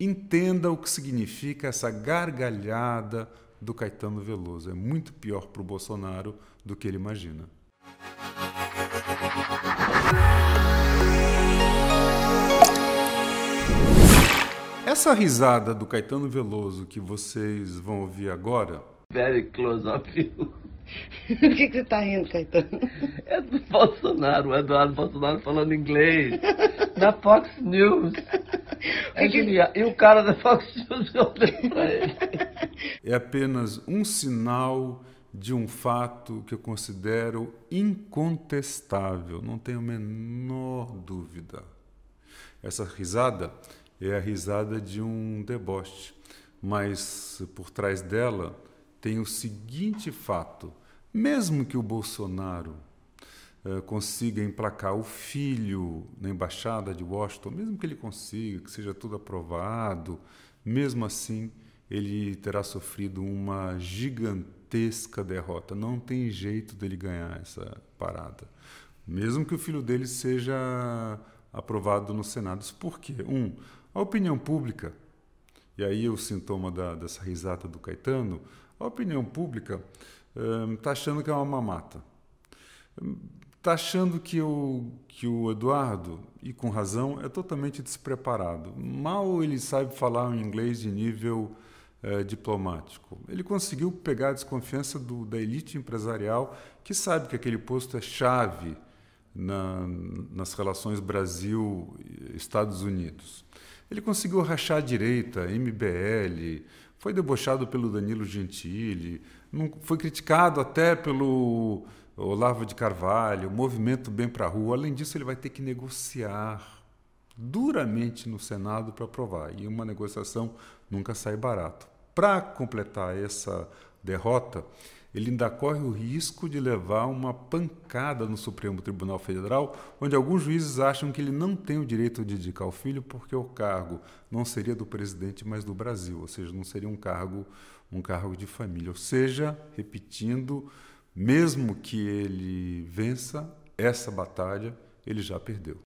entenda o que significa essa gargalhada do Caetano Veloso. É muito pior para o Bolsonaro do que ele imagina. Essa risada do Caetano Veloso que vocês vão ouvir agora. Very close up O que, que você está rindo, Caetano? É do Bolsonaro, o Eduardo Bolsonaro falando inglês. na Fox News. É genial. E o cara da Fox News ele. É apenas um sinal de um fato que eu considero incontestável, não tenho a menor dúvida. Essa risada é a risada de um deboche, mas por trás dela tem o seguinte fato: mesmo que o Bolsonaro eh, consiga emplacar o filho na embaixada de Washington, mesmo que ele consiga, que seja tudo aprovado, mesmo assim ele terá sofrido uma gigantesca derrota. Não tem jeito dele ganhar essa parada. Mesmo que o filho dele seja aprovado no Senado. Isso por quê? Um, a opinião pública, e aí o sintoma da, dessa risada do Caetano, a opinião pública está eh, achando que é uma mamata está achando que o, que o Eduardo, e com razão, é totalmente despreparado. Mal ele sabe falar um inglês de nível eh, diplomático. Ele conseguiu pegar a desconfiança do, da elite empresarial, que sabe que aquele posto é chave na, nas relações Brasil-Estados Unidos. Ele conseguiu rachar a direita, MBL, foi debochado pelo Danilo Gentili, foi criticado até pelo Olavo de Carvalho, movimento bem para a rua. Além disso, ele vai ter que negociar duramente no Senado para aprovar. E uma negociação nunca sai barato. Para completar essa derrota, ele ainda corre o risco de levar uma pancada no Supremo Tribunal Federal, onde alguns juízes acham que ele não tem o direito de indicar o filho porque o cargo não seria do presidente, mas do Brasil, ou seja, não seria um cargo, um cargo de família. Ou seja, repetindo, mesmo que ele vença essa batalha, ele já perdeu.